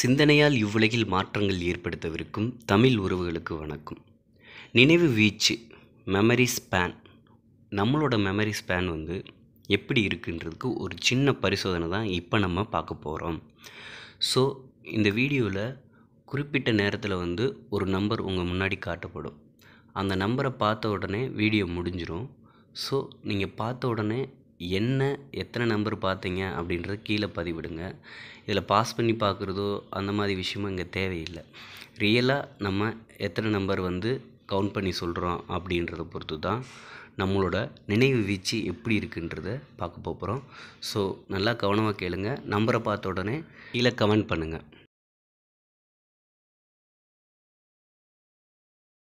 சிந்தனையால் இவ்வுலகில் மாற்றங்கள் ஏற்படுத்தவிருக்கும் தமிழ் உறவுகளுக்கு வணக்கம் நினைவு வீச்சு மெமரி ஸ்பேன் நம்மளோட மெமரி ஸ்பேன் வந்து எப்படி இருக்குன்றதுக்கு ஒரு சின்ன பரிசோதனை தான் இப்போ நம்ம பார்க்க போகிறோம் ஸோ இந்த வீடியோவில் குறிப்பிட்ட நேரத்தில் வந்து ஒரு நம்பர் உங்கள் முன்னாடி காட்டப்படும் அந்த நம்பரை பார்த்த உடனே வீடியோ முடிஞ்சிடும் ஸோ நீங்கள் பார்த்த உடனே என்ன எத்தனை நம்பர் பார்த்தீங்க அப்படின்றத கீழே பதிவிடுங்க இதில் பாஸ் பண்ணி பார்க்குறதோ அந்த மாதிரி விஷயமும் இங்கே தேவையில்லை ரியலாக நம்ம எத்தனை நம்பர் வந்து கவுண்ட் பண்ணி சொல்கிறோம் அப்படின்றத பொறுத்து தான் நம்மளோட நினைவு வீச்சு எப்படி இருக்குன்றத பார்க்க போகிறோம் ஸோ நல்லா கவனமாக கேளுங்கள் நம்பரை பார்த்த உடனே கீழே கமெண்ட் பண்ணுங்கள்